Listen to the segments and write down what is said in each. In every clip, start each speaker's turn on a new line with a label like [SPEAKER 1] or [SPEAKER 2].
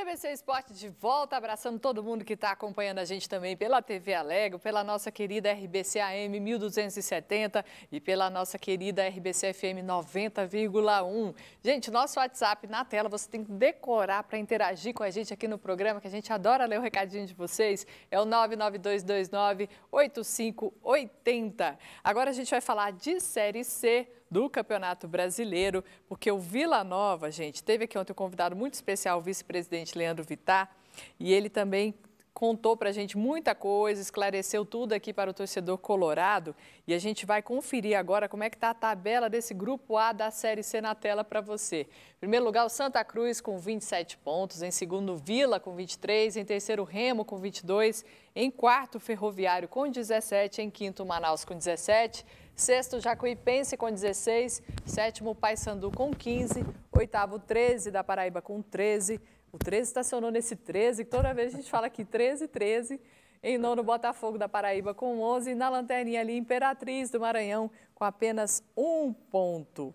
[SPEAKER 1] TVC Esporte de volta, abraçando todo mundo que está acompanhando a gente também pela TV Alegro, pela nossa querida RBC AM 1270 e pela nossa querida RBC FM 90,1. Gente, nosso WhatsApp na tela, você tem que decorar para interagir com a gente aqui no programa, que a gente adora ler o recadinho de vocês, é o 99229 8580. Agora a gente vai falar de Série C do Campeonato Brasileiro, porque o Vila Nova, gente, teve aqui ontem um convidado muito especial, o vice-presidente Leandro Vittar, e ele também contou para a gente muita coisa, esclareceu tudo aqui para o torcedor colorado. E a gente vai conferir agora como é que está a tabela desse grupo A da Série C na tela para você. Em primeiro lugar, o Santa Cruz com 27 pontos, em segundo, Vila com 23, em terceiro, Remo com 22, em quarto, Ferroviário com 17, em quinto, Manaus com 17, sexto, Jacuipense com 16, sétimo, Paysandu com 15, oitavo, 13 da Paraíba com 13, o 13 estacionou nesse 13, toda vez a gente fala aqui 13, 13. Em nono, Botafogo da Paraíba com 11. Na lanterninha ali, Imperatriz do Maranhão com apenas um ponto.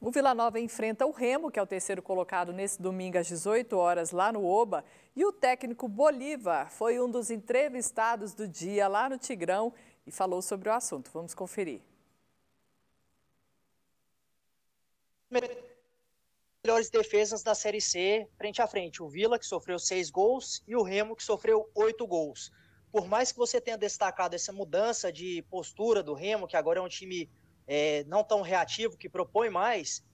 [SPEAKER 1] O Vila Nova enfrenta o Remo, que é o terceiro colocado nesse domingo às 18 horas lá no Oba. E o técnico Bolívar foi um dos entrevistados do dia lá no Tigrão e falou sobre o assunto. Vamos conferir
[SPEAKER 2] piores defesas da Série C frente a frente. O Vila, que sofreu seis gols, e o Remo, que sofreu oito gols. Por mais que você tenha destacado essa mudança de postura do Remo, que agora é um time é, não tão reativo, que propõe mais,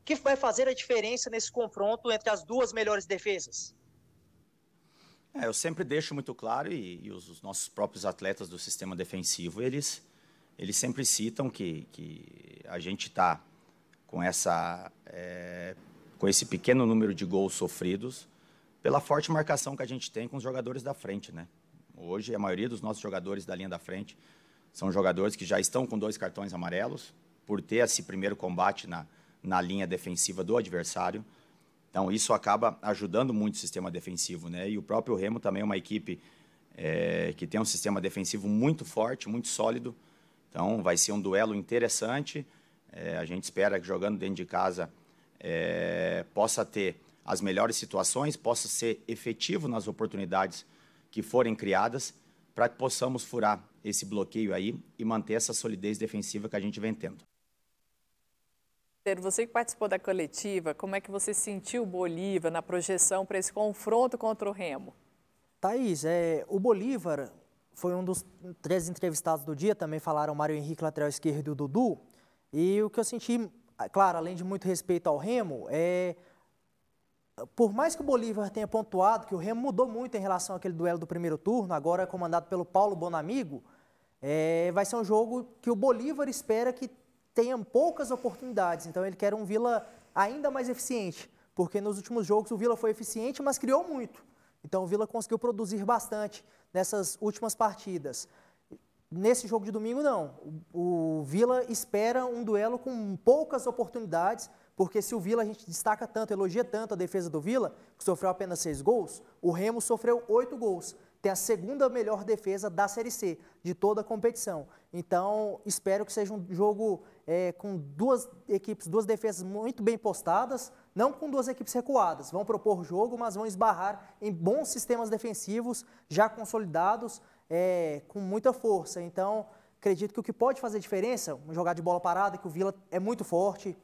[SPEAKER 2] o que vai fazer a diferença nesse confronto entre as duas melhores defesas?
[SPEAKER 3] É, eu sempre deixo muito claro, e, e os, os, nossos próprios atletas do sistema defensivo, eles, eles sempre citam que, que a gente está com, essa, é, com esse pequeno número de gols sofridos, pela forte marcação que a gente tem com os jogadores da frente. Né? Hoje, a maioria dos nossos jogadores da linha da frente são jogadores que já estão com dois cartões amarelos, por ter esse primeiro combate na, na linha defensiva do adversário. Então, isso acaba ajudando muito o sistema defensivo. Né? E o próprio Remo também é uma equipe é, que tem um sistema defensivo muito forte, muito sólido. Então, vai ser um duelo interessante. É, a gente espera que jogando dentro de casa é, possa ter as melhores situações, possa ser efetivo nas oportunidades que forem criadas, para que possamos furar esse bloqueio aí e manter essa solidez defensiva que a gente vem tendo.
[SPEAKER 1] Você que participou da coletiva, como é que você sentiu o Bolívar na projeção para esse confronto contra o Remo?
[SPEAKER 2] Thaís, é, o Bolívar foi um dos três entrevistados do dia, também falaram Mário Henrique, lateral esquerdo e o Dudu. E o que eu senti, ah, claro, além de muito respeito ao Remo, é por mais que o Bolívar tenha pontuado que o Remo mudou muito em relação àquele duelo do primeiro turno, agora é comandado pelo Paulo Bonamigo, é, vai ser um jogo que o Bolívar espera que tenha poucas oportunidades. Então ele quer um Vila ainda mais eficiente, porque nos últimos jogos o Vila foi eficiente, mas criou muito. Então o Vila conseguiu produzir bastante nessas últimas partidas. Nesse jogo de domingo, não. O, Vila espera um duelo com poucas oportunidades, porque se o Vila a gente destaca tanto, elogia tanto a defesa do Vila, que sofreu apenas seis gols, o Remo sofreu oito gols. Tem a segunda melhor defesa da Série C, de toda a competição. Então, espero que seja um jogo é, com duas equipes, duas defesas muito bem postadas, não com duas equipes recuadas. Vão propor jogo, mas vão esbarrar em bons sistemas defensivos já consolidados é, com muita força. Então, acredito que o que pode fazer diferença, um jogar de bola parada, que o Vila é muito forte,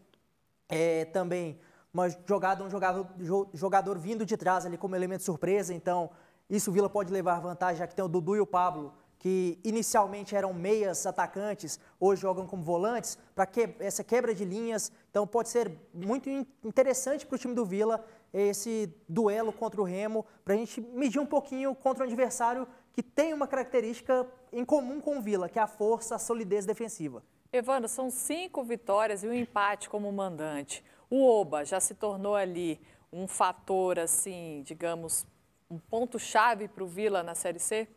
[SPEAKER 2] é, também uma jogada, um jogador, jogador vindo de trás ali como elemento surpresa, então isso o Vila pode levar vantagem, já que tem o Dudu e o Pablo, que inicialmente eram meias atacantes, hoje jogam como volantes, para que, essa quebra de linhas. Então pode ser muito interessante para o time do Vila esse duelo contra o Remo, para a gente medir um pouquinho contra o adversário que tem uma característica em comum com o Vila, que é a força, a solidez defensiva.
[SPEAKER 1] Evandro, são cinco vitórias e um empate como mandante. O Oba já se tornou ali um fator, assim, digamos, um ponto-chave para o Vila na Série C?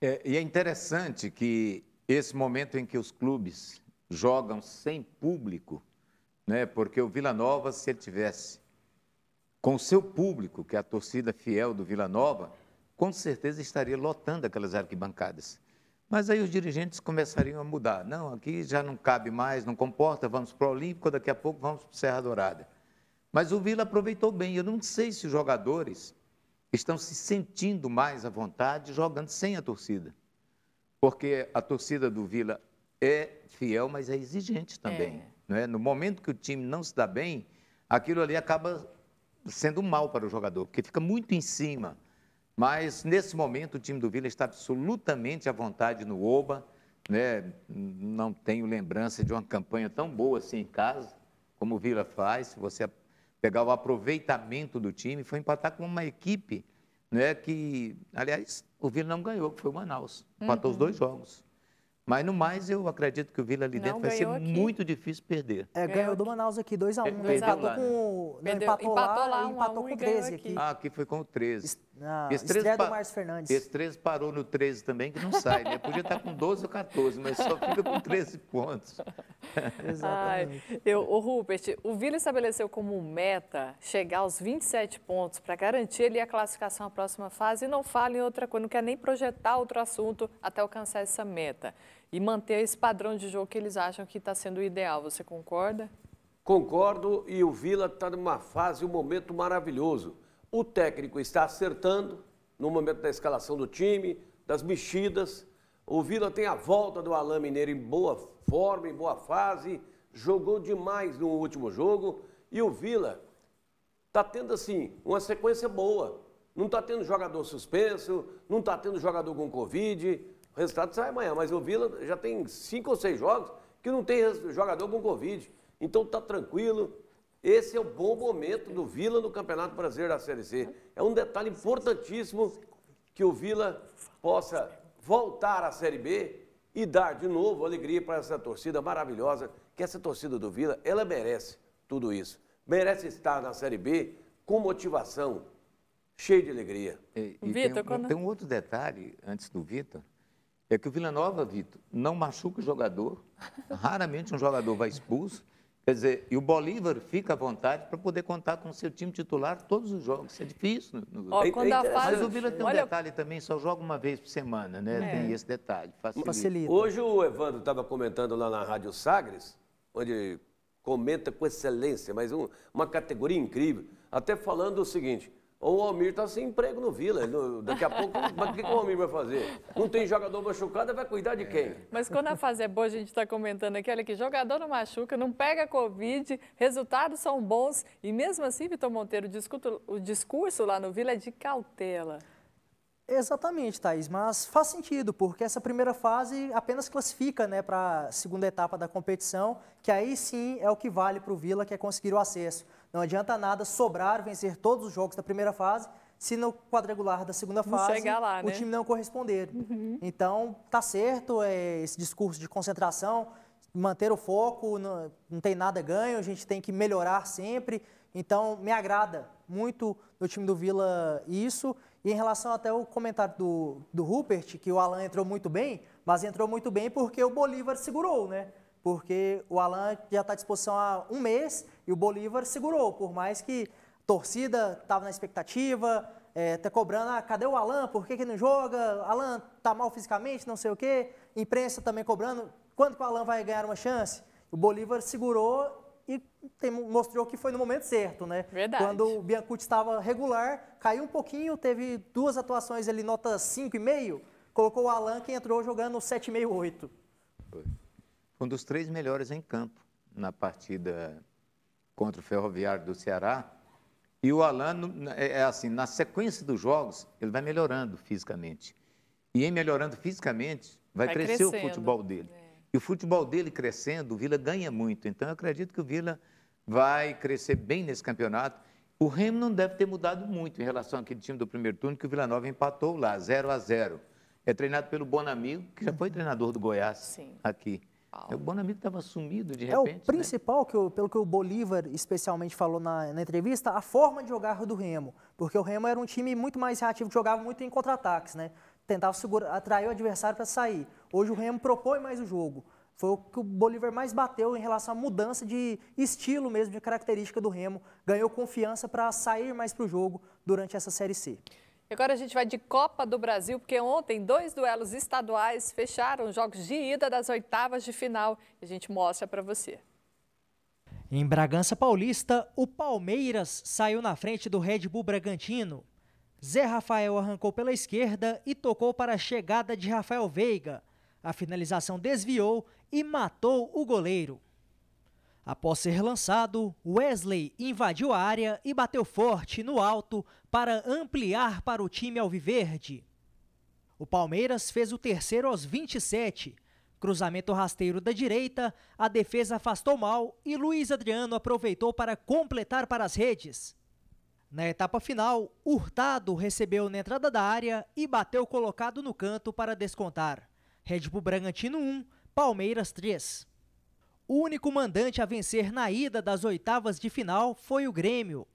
[SPEAKER 4] É, e é interessante que esse momento em que os clubes jogam sem público, né, porque o Vila Nova, se ele tivesse com o seu público, que é a torcida fiel do Vila Nova, com certeza estaria lotando aquelas arquibancadas. Mas aí os dirigentes começariam a mudar. Não, aqui já não cabe mais, não comporta, vamos para o Olímpico, daqui a pouco vamos para o Serra Dourada. Mas o Vila aproveitou bem. Eu não sei se os jogadores estão se sentindo mais à vontade jogando sem a torcida. Porque a torcida do Vila é fiel, mas é exigente também. É. Não é? No momento que o time não se dá bem, aquilo ali acaba sendo mal para o jogador, porque fica muito em cima. Mas nesse momento o time do Vila está absolutamente à vontade no Oba. Né? Não tenho lembrança de uma campanha tão boa assim em casa, como o Vila faz. Se você pegar o aproveitamento do time, foi empatar com uma equipe né, que, aliás, o Vila não ganhou, que foi o Manaus. Empatou uhum. os dois jogos. Mas no mais, eu acredito que o Vila ali dentro vai ser aqui. muito difícil perder. É, ganhou,
[SPEAKER 2] do Manaus aqui, 2x1. Um, empatou com. empatou, empatou lá, lá, empatou um com o 13 aqui. aqui. Ah,
[SPEAKER 4] aqui foi com o 13.
[SPEAKER 2] Ah, esse estreia do Márcio Fernandes.
[SPEAKER 4] Esse parou no 13 também, que não sai, né? Podia estar tá com 12 ou 14, mas só fica com 13 pontos. Exatamente.
[SPEAKER 1] Ai, eu, o Rupert, o Vila estabeleceu como meta chegar aos 27 pontos para garantir ali a classificação à próxima fase e não fala em outra coisa, não quer nem projetar outro assunto até alcançar essa meta. E manter esse padrão de jogo que eles acham que está sendo o ideal. Você concorda?
[SPEAKER 5] Concordo e o Vila está numa fase, um momento maravilhoso o técnico está acertando no momento da escalação do time, das mexidas. O Vila tem a volta do Alain Mineiro em boa forma, em boa fase, jogou demais no último jogo e o Vila está tendo assim uma sequência boa. Não está tendo jogador suspenso, não está tendo jogador com Covid. O resultado sai amanhã, mas o Vila já tem cinco ou seis jogos que não tem jogador com Covid. Então está tranquilo, esse é o bom momento do Vila no Campeonato Brasileiro da Série C. É um detalhe importantíssimo que o Vila possa voltar à Série B e dar de novo alegria para essa torcida maravilhosa, que essa torcida do Vila, ela merece tudo isso. Merece estar na Série B com motivação, cheio de alegria. E,
[SPEAKER 2] e Vitor, tem, quando... tem um
[SPEAKER 4] outro detalhe, antes do Vitor, é que o Vila Nova, Vitor, não machuca o jogador. Raramente um jogador vai expulso. Quer dizer, e o Bolívar fica à vontade para poder contar com o seu time titular todos os jogos. Isso é difícil. No... Né? É, quando é a fase... Mas o Vila tem um Olha... detalhe também, só joga uma vez por semana, né? É. Tem esse detalhe. Facilita. Facilita.
[SPEAKER 5] Hoje o Evandro estava comentando lá na Rádio Sagres, onde comenta com excelência, mas um, uma categoria incrível, até falando o seguinte, ou o Almir está sem emprego no Vila. daqui a pouco, o que, que, o Almir vai fazer? Não tem jogador machucado, vai cuidar de quem? É.
[SPEAKER 1] Mas quando a fase é boa, a gente está comentando aqui, olha que jogador não machuca, não pega Covid, resultados são bons. E mesmo assim, Vitor Monteiro, discuto, o discurso lá no Vila é de cautela.
[SPEAKER 2] Exatamente, Thaís, mas faz sentido, porque essa primeira fase apenas classifica né, para a segunda etapa da competição, que aí sim é o que vale para o Vila, que é conseguir o acesso. Não adianta nada sobrar, vencer todos os jogos da primeira fase, se no quadrangular da segunda fase lá, né? o time não corresponder. Uhum. Então, tá certo é, esse discurso de concentração, manter o foco, não, não tem nada ganho, a gente tem que melhorar sempre. Então, me agrada muito no time do Vila isso. E em relação até o comentário do, do Rupert, que o Alan entrou muito bem, mas entrou muito bem porque o Bolívar segurou, né? porque o Alan já está à disposição há um mês e o Bolívar segurou, por mais que a torcida estava na expectativa, está é, cobrando, ah, cadê o Alan, por que, que não joga? Alan está mal fisicamente, não sei o quê. Imprensa também cobrando, quando que o Alan vai ganhar uma chance? O Bolívar segurou e tem, mostrou que foi no momento certo, né? Verdade. Quando o Biancuti estava regular, caiu um pouquinho, teve duas atuações ali, nota 5,5, colocou o Alan que entrou jogando 7,5, 8.
[SPEAKER 4] Foi um dos três melhores em campo na partida contra o Ferroviário do Ceará. E o Alan, é, é assim, na sequência dos jogos, ele vai melhorando fisicamente. E em melhorando fisicamente, vai, vai crescer crescendo. o futebol dele. É. E o futebol dele crescendo, o Vila ganha muito. Então, eu acredito que o Vila vai crescer bem nesse campeonato. O Remo não deve ter mudado muito em relação àquele time do primeiro turno que o Vila Nova empatou lá, 0 a 0 É treinado pelo Bonamigo, que já foi treinador do Goiás Sim. aqui. É, o Bonamigo estava sumido de repente. É o né?
[SPEAKER 2] principal, né? que eu, pelo que o Bolívar especialmente falou na, na, entrevista, a forma de jogar do Remo. Porque o Remo era um time muito mais reativo, que jogava muito em contra-ataques, né? Tentava segurar, atrair o adversário para sair. Hoje o Remo propõe mais o jogo. Foi o que o Bolívar mais bateu em relação à mudança de estilo mesmo, de característica do Remo. Ganhou confiança para sair mais para o jogo durante essa Série C.
[SPEAKER 1] Agora a gente vai de Copa do Brasil, porque ontem dois duelos estaduais fecharam os jogos de ida das oitavas de final. A gente mostra para você.
[SPEAKER 2] Em Bragança Paulista, o Palmeiras saiu na frente do Red Bull Bragantino. Zé Rafael arrancou pela esquerda e tocou para a chegada de Rafael Veiga. A finalização desviou e matou o goleiro. Após ser lançado, Wesley invadiu a área e bateu forte no alto para ampliar para o time alviverde. O Palmeiras fez o terceiro aos 27. Cruzamento rasteiro da direita, a defesa afastou mal e Luiz Adriano aproveitou para completar para as redes. Na etapa final, Hurtado recebeu na entrada da área e bateu colocado no canto para descontar. Red Bull Bragantino 1, Palmeiras 3. O único mandante a vencer na ida das oitavas de final foi o Grêmio.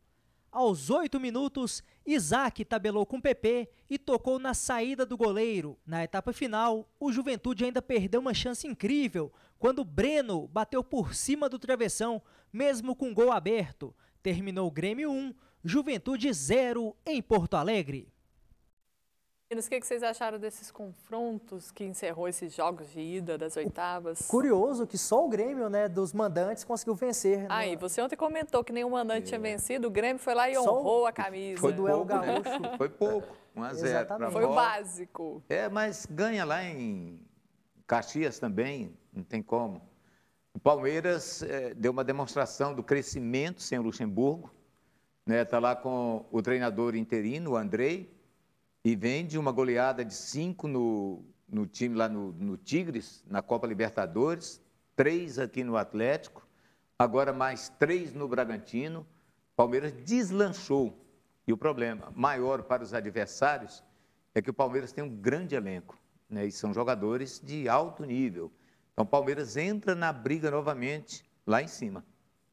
[SPEAKER 2] Aos oito minutos, Isaac tabelou com PP e tocou na saída do goleiro. Na etapa final, o Juventude ainda perdeu uma chance incrível quando Breno bateu por cima do travessão, mesmo com gol aberto. Terminou Grêmio 1, Juventude 0 em Porto Alegre.
[SPEAKER 1] Meninos, o que, vocês acharam desses confrontos que encerrou esses jogos de ida das oitavas? curioso
[SPEAKER 2] que só o Grêmio, né, dos mandantes, conseguiu vencer. Né?
[SPEAKER 1] Aí, você ontem comentou que nenhum mandante é. tinha vencido, o Grêmio foi lá e só honrou a camisa.
[SPEAKER 2] Foi duelo pouco, né?
[SPEAKER 4] gaúcho. Né? Foi pouco, 1 a 0 Foi o
[SPEAKER 1] básico.
[SPEAKER 4] É, mas ganha lá em Caxias também, não tem como. O Palmeiras é, deu uma demonstração do crescimento sem o Luxemburgo, né, tá lá com o treinador interino, o Andrei, e vem de uma goleada de cinco no, no time lá no, no Tigres, na Copa Libertadores, três aqui no Atlético, agora mais três no Bragantino. Palmeiras deslanchou. E o problema maior para os adversários é que o Palmeiras tem um grande elenco, né? e são jogadores de alto nível. Então, o Palmeiras entra na briga novamente lá em cima.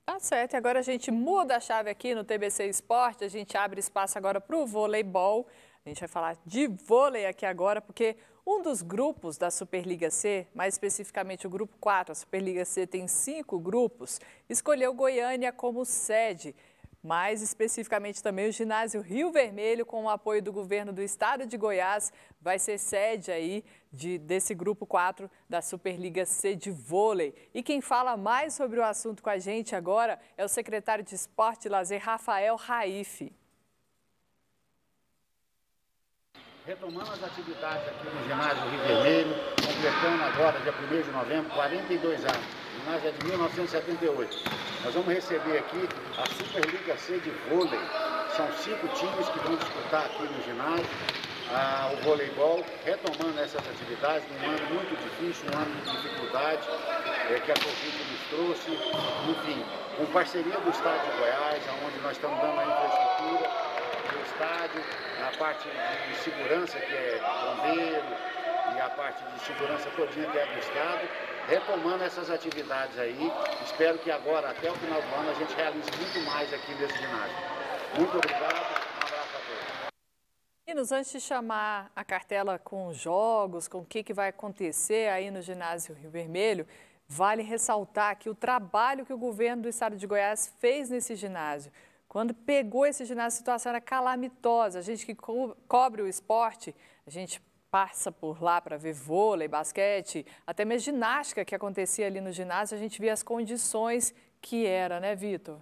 [SPEAKER 1] Tá certo, e agora a gente muda a chave aqui no TBC Esporte, a gente abre espaço agora para o voleibol. A gente vai falar de vôlei aqui agora, porque um dos grupos da Superliga C, mais especificamente o grupo 4, a Superliga C tem cinco grupos, escolheu Goiânia como sede. Mais especificamente também o ginásio Rio Vermelho, com o apoio do governo do estado de Goiás, vai ser sede aí de, desse grupo 4 da Superliga C de vôlei. E quem fala mais sobre o assunto com a gente agora é o secretário de Esporte e Lazer, Rafael Raife.
[SPEAKER 5] Retomando as atividades aqui no ginásio Rio Vermelho, completando
[SPEAKER 4] agora, dia 1 de novembro, 42 anos. O ginásio é de 1978. Nós vamos receber
[SPEAKER 5] aqui a Superliga C de vôlei. São cinco times que vão disputar aqui no ginásio ah, o voleibol, retomando essas atividades num ano muito difícil,
[SPEAKER 4] um ano de dificuldade é, que a Covid nos trouxe. Enfim, com parceria do Estado de Goiás, onde nós estamos dando a infraestrutura estádio, parte de segurança, que é bombeiro, e a parte de segurança todinha que é do estado, retomando essas atividades aí. Espero que agora, até o final do ano, a gente
[SPEAKER 5] realize muito mais aqui nesse ginásio. Muito obrigado.
[SPEAKER 1] Meninos, antes de chamar a cartela com jogos, com o que, que vai acontecer aí no ginásio Rio Vermelho, vale ressaltar que o trabalho que o governo do estado de Goiás fez nesse ginásio. Quando pegou esse ginásio, a situação era calamitosa. A gente que co cobre o esporte, a gente passa por lá para ver vôlei, basquete, até mesmo ginástica que acontecia ali no ginásio, a gente via as condições que era, né, Vitor?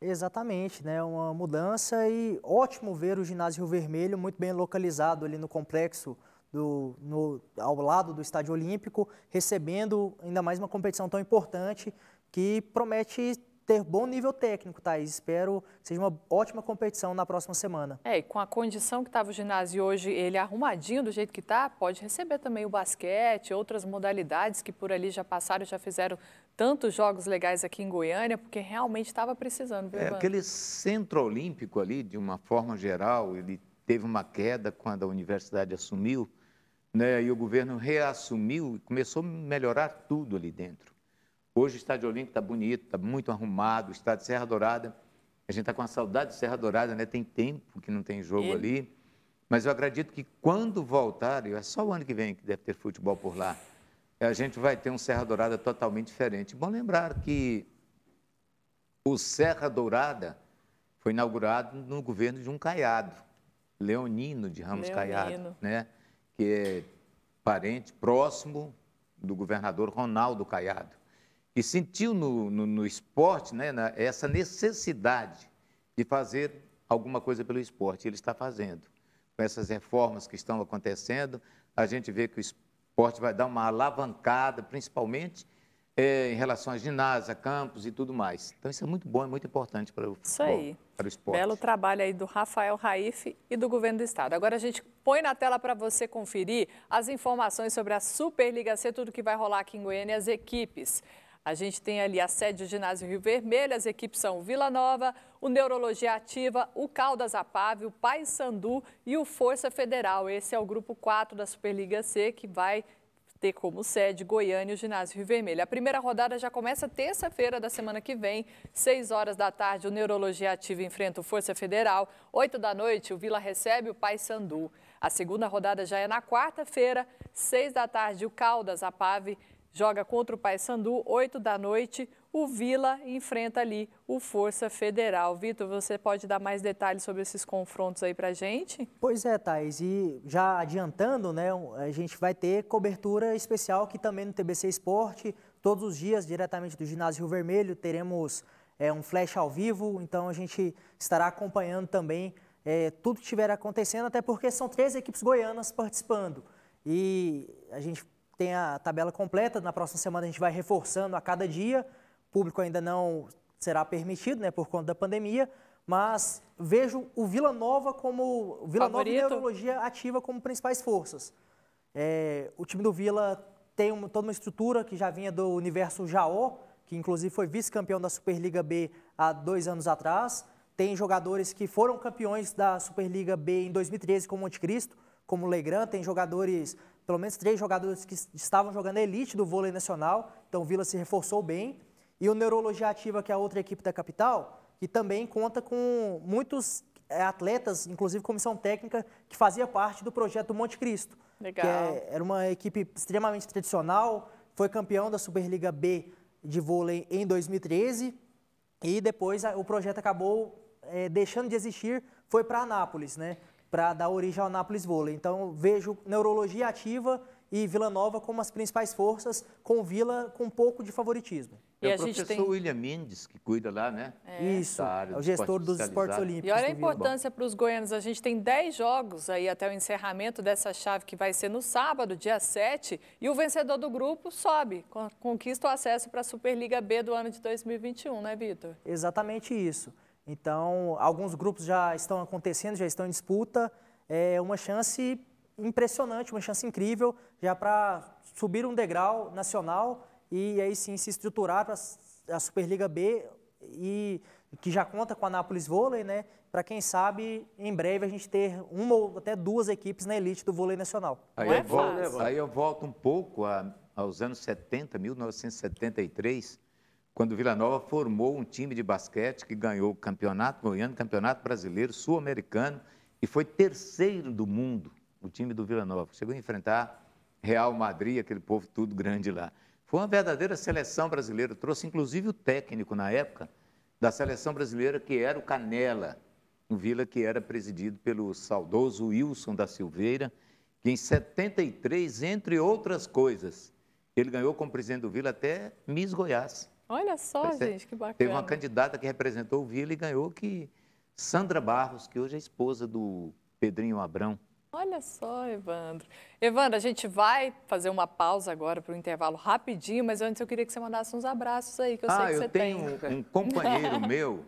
[SPEAKER 2] Exatamente, né? Uma mudança e ótimo ver o ginásio Rio Vermelho muito bem localizado ali no complexo do, no, ao lado do Estádio Olímpico, recebendo ainda mais uma competição tão importante que promete ter bom nível técnico, Thaís. Espero que seja uma ótima competição na próxima semana.
[SPEAKER 1] É, e com a condição que estava o ginásio hoje, ele arrumadinho do jeito que está, pode receber também o basquete, outras modalidades que por ali já passaram, já fizeram tantos jogos legais aqui em Goiânia, porque realmente estava precisando. Viu, é, aquele
[SPEAKER 4] centro olímpico ali, de uma forma geral, ele teve uma queda quando a universidade assumiu, né, e o governo reassumiu e começou a melhorar tudo ali dentro. Hoje o Estádio Olímpico está bonito, está muito arrumado, o Estádio Serra Dourada. A gente está com a saudade de Serra Dourada, né? Tem tempo que não tem jogo é. ali. Mas eu acredito que quando voltar, é só o ano que vem que deve ter futebol por lá, a gente vai ter um Serra Dourada totalmente diferente. Bom lembrar que o Serra Dourada foi inaugurado no governo de um caiado, Leonino de Ramos Leonino. Caiado, né? que é parente próximo do governador Ronaldo Caiado que sentiu no, no, no esporte né, na, essa necessidade de fazer alguma coisa pelo esporte. Ele está fazendo. Com essas reformas que estão acontecendo, a gente vê que o esporte vai dar uma alavancada, principalmente é, em relação a ginásio, campos e tudo mais. Então, isso é muito bom, é muito importante para o isso aí. para o esporte. Belo
[SPEAKER 1] trabalho aí do Rafael Raif e do Governo do Estado. Agora a gente põe na tela para você conferir as informações sobre a Superliga C, tudo que vai rolar aqui em Goiânia, as equipes. A gente tem ali a sede do Ginásio Rio Vermelho, as equipes são Vila Nova, o Neurologia Ativa, o Caldas Apave, o Pai Sandu e o Força Federal. Esse é o grupo 4 da Superliga C que vai ter como sede Goiânia e o Ginásio Rio Vermelho. A primeira rodada já começa terça-feira da semana que vem, 6 horas da tarde, o Neurologia Ativa enfrenta o Força Federal, 8 da noite o Vila recebe o Pai Sandu. A segunda rodada já é na quarta-feira, 6 da tarde, o Caldas Apave joga contra o Paysandu, 8 da noite. O Vila enfrenta ali o Força Federal. Vitor, você pode dar mais detalhes sobre esses confrontos aí pra gente?
[SPEAKER 2] Pois é, Thais. E já adiantando, né, a gente vai ter cobertura especial aqui também no TBC Esporte. Todos os dias, diretamente do Ginásio Rio Vermelho, teremos é, um flash ao vivo. Então a gente estará acompanhando também é, tudo que estiver acontecendo, até porque são três equipes goianas participando. E a gente tem a tabela completa. Na próxima semana a gente vai reforçando a cada dia. O público ainda não será permitido, né, por conta da pandemia. Mas vejo o Vila Nova como o Vila Favorito. Nova e Neurologia ativa como principais forças. É, o time do Vila tem uma, toda uma estrutura que já vinha do universo Jaó, que inclusive foi vice-campeão da Superliga B há dois anos atrás. Tem jogadores que foram campeões da Superliga B em 2013 com o Monte Cristo como o Legrand, tem jogadores, pelo menos três jogadores que estavam jogando elite do vôlei nacional, então o Vila se reforçou bem. E o Neurologia Ativa, que é a outra equipe da capital, que também conta com muitos é, atletas, inclusive comissão técnica, que fazia parte do projeto Monte Cristo. É, Legal. É, era uma equipe extremamente tradicional, foi campeão da Superliga B de vôlei em 2013 e depois o projeto acabou é, deixando de existir, foi para Anápolis, né? para dar origem ao Nápoles Vôlei. Então, vejo neurologia ativa e Vila Nova como as principais forças, com Vila com um pouco de favoritismo. E é o professor tem... William Mendes que
[SPEAKER 4] cuida lá, né?
[SPEAKER 5] É.
[SPEAKER 2] Isso, é o gestor dos esportes olímpicos. E olha a importância
[SPEAKER 1] para os goianos, a gente tem 10 jogos aí até o encerramento dessa chave que vai ser no sábado, dia 7, e o vencedor do grupo sobe, conquista o acesso para a Superliga B do ano de 2021, né, Vitor?
[SPEAKER 2] Exatamente isso. Então, alguns grupos já estão acontecendo, já estão em disputa. É uma chance impressionante, uma chance incrível, já para subir um degrau nacional e aí sim se estruturar para a Superliga B e que já conta com a Nápoles Vôlei, né? Para quem sabe, em breve a gente ter uma ou até duas equipes na elite do vôlei nacional. Aí, é eu, volto, aí
[SPEAKER 4] eu volto um pouco a, aos anos 70, 1973, quando Vila Nova formou um time de basquete que ganhou o campeonato goiano, campeonato brasileiro, sul-americano e foi terceiro do mundo, o time do Vila Nova. Chegou a enfrentar Real Madrid, aquele povo tudo grande lá. Foi uma verdadeira seleção brasileira, trouxe inclusive o técnico na época da seleção brasileira, que era o Canela, um Vila que era presidido pelo saudoso Wilson da Silveira, que em 73, entre outras coisas, ele ganhou como presidente do Vila até Miss Goiás
[SPEAKER 1] Olha só, é. gente, que bacana. Teve uma
[SPEAKER 4] candidata que representou o Vila e ganhou, que Sandra Barros, que hoje é esposa do Pedrinho Abrão. Olha
[SPEAKER 1] só, Evandro. Evandro, a gente vai fazer uma pausa agora para o intervalo rapidinho, mas antes eu queria que você mandasse uns abraços aí, que eu ah, sei que eu você tem. Ah, eu tenho um companheiro
[SPEAKER 4] meu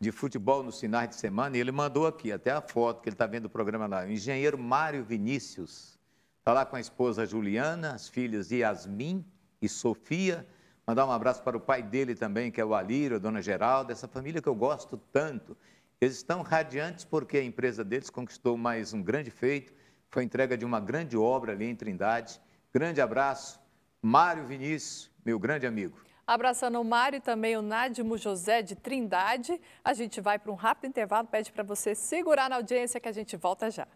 [SPEAKER 4] de futebol no finais de semana e ele mandou aqui até a foto que ele está vendo o programa lá. O engenheiro Mário Vinícius está lá com a esposa Juliana, as filhas Yasmin e Sofia, Mandar um abraço para o pai dele também, que é o Alírio, a dona Geralda, essa família que eu gosto tanto. Eles estão radiantes porque a empresa deles conquistou mais um grande feito, foi a entrega de uma grande obra ali em Trindade. Grande abraço, Mário Vinícius, meu grande amigo.
[SPEAKER 1] Abraçando o Mário e também o Nádimo José de Trindade. A gente vai para um rápido intervalo, pede para você segurar na audiência que a gente volta já.